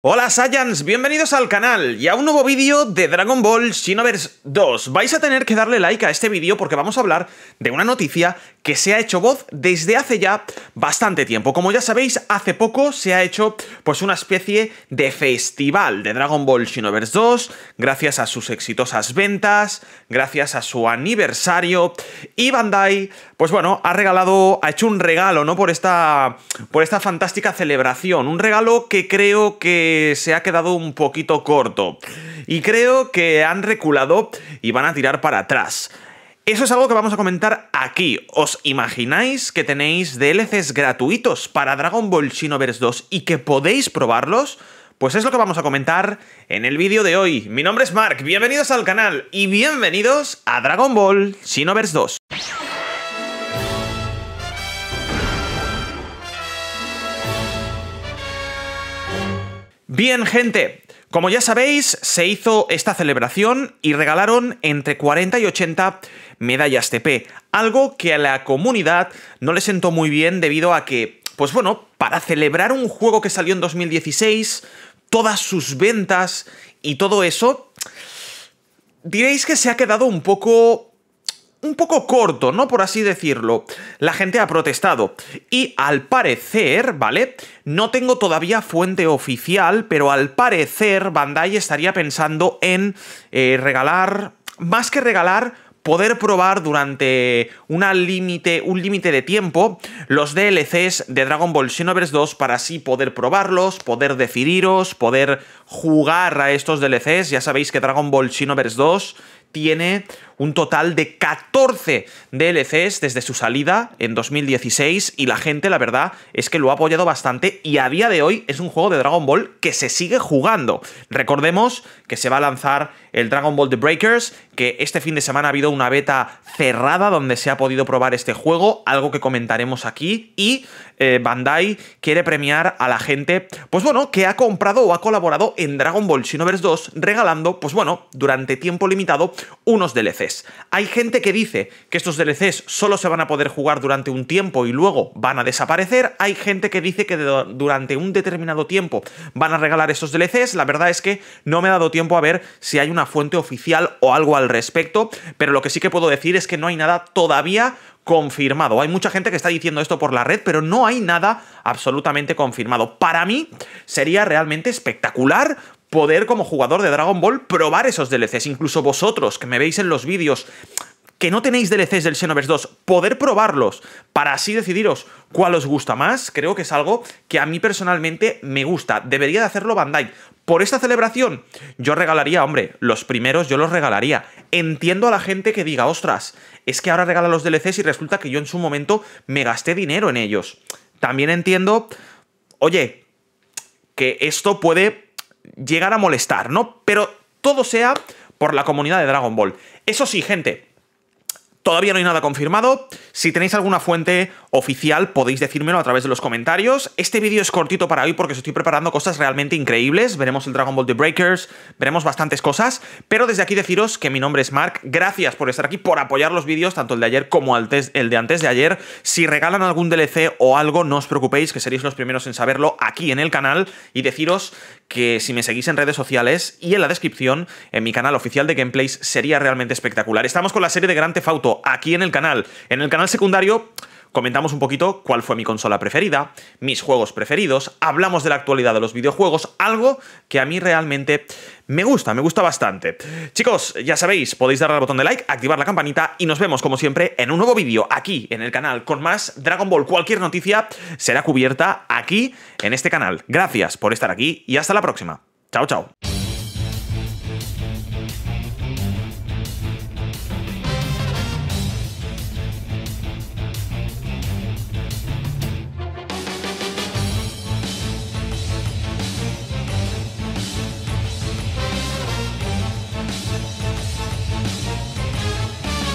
Hola Saiyans, bienvenidos al canal y a un nuevo vídeo de Dragon Ball Xenoverse 2. Vais a tener que darle like a este vídeo porque vamos a hablar de una noticia que se ha hecho voz desde hace ya bastante tiempo. Como ya sabéis, hace poco se ha hecho pues una especie de festival de Dragon Ball Xenoverse 2, gracias a sus exitosas ventas, gracias a su aniversario y Bandai, pues bueno, ha regalado, ha hecho un regalo, ¿no? Por esta por esta fantástica celebración, un regalo que creo que se ha quedado un poquito corto y creo que han reculado y van a tirar para atrás. Eso es algo que vamos a comentar aquí. ¿Os imagináis que tenéis DLCs gratuitos para Dragon Ball Xenoverse 2 y que podéis probarlos? Pues es lo que vamos a comentar en el vídeo de hoy. Mi nombre es Mark, bienvenidos al canal y bienvenidos a Dragon Ball Xenoverse 2. Bien, gente, como ya sabéis, se hizo esta celebración y regalaron entre 40 y 80 medallas TP, algo que a la comunidad no le sentó muy bien debido a que, pues bueno, para celebrar un juego que salió en 2016, todas sus ventas y todo eso, diréis que se ha quedado un poco un poco corto, ¿no? Por así decirlo. La gente ha protestado. Y al parecer, ¿vale? No tengo todavía fuente oficial, pero al parecer Bandai estaría pensando en eh, regalar, más que regalar, poder probar durante un límite de tiempo los DLCs de Dragon Ball Xenoverse 2 para así poder probarlos, poder decidiros, poder jugar a estos DLCs. Ya sabéis que Dragon Ball Xenoverse 2 tiene un total de 14 DLCs desde su salida en 2016 y la gente, la verdad, es que lo ha apoyado bastante y a día de hoy es un juego de Dragon Ball que se sigue jugando. Recordemos que se va a lanzar el Dragon Ball The Breakers, que este fin de semana ha habido una beta cerrada donde se ha podido probar este juego, algo que comentaremos aquí, y eh, Bandai quiere premiar a la gente, pues bueno, que ha comprado o ha colaborado en Dragon Ball Xenoverse 2, regalando, pues bueno, durante tiempo limitado, unos DLCs. Hay gente que dice que estos DLCs solo se van a poder jugar durante un tiempo y luego van a desaparecer. Hay gente que dice que durante un determinado tiempo van a regalar estos DLCs. La verdad es que no me ha dado tiempo a ver si hay una fuente oficial o algo al respecto, pero lo que sí que puedo decir es que no hay nada todavía confirmado. Hay mucha gente que está diciendo esto por la red, pero no hay nada absolutamente confirmado. Para mí sería realmente espectacular poder como jugador de Dragon Ball probar esos DLCs, incluso vosotros que me veis en los vídeos que no tenéis DLCs del Xenoverse 2, poder probarlos para así decidiros cuál os gusta más, creo que es algo que a mí personalmente me gusta. Debería de hacerlo Bandai. Por esta celebración, yo regalaría, hombre, los primeros yo los regalaría. Entiendo a la gente que diga, ostras, es que ahora regala los DLCs y resulta que yo en su momento me gasté dinero en ellos. También entiendo, oye, que esto puede llegar a molestar, ¿no? Pero todo sea por la comunidad de Dragon Ball. Eso sí, gente, Todavía no hay nada confirmado. Si tenéis alguna fuente oficial, podéis decírmelo a través de los comentarios. Este vídeo es cortito para hoy porque os estoy preparando cosas realmente increíbles. Veremos el Dragon Ball The Breakers, veremos bastantes cosas. Pero desde aquí deciros que mi nombre es Mark. Gracias por estar aquí, por apoyar los vídeos, tanto el de ayer como el de antes de ayer. Si regalan algún DLC o algo, no os preocupéis, que seréis los primeros en saberlo aquí en el canal. Y deciros que si me seguís en redes sociales y en la descripción, en mi canal oficial de gameplays, sería realmente espectacular. Estamos con la serie de Grand Theft Auto aquí en el canal. En el canal secundario comentamos un poquito cuál fue mi consola preferida, mis juegos preferidos, hablamos de la actualidad de los videojuegos, algo que a mí realmente me gusta, me gusta bastante. Chicos, ya sabéis, podéis darle al botón de like, activar la campanita y nos vemos como siempre en un nuevo vídeo aquí en el canal con más Dragon Ball. Cualquier noticia será cubierta aquí en este canal. Gracias por estar aquí y hasta la próxima. Chao, chao.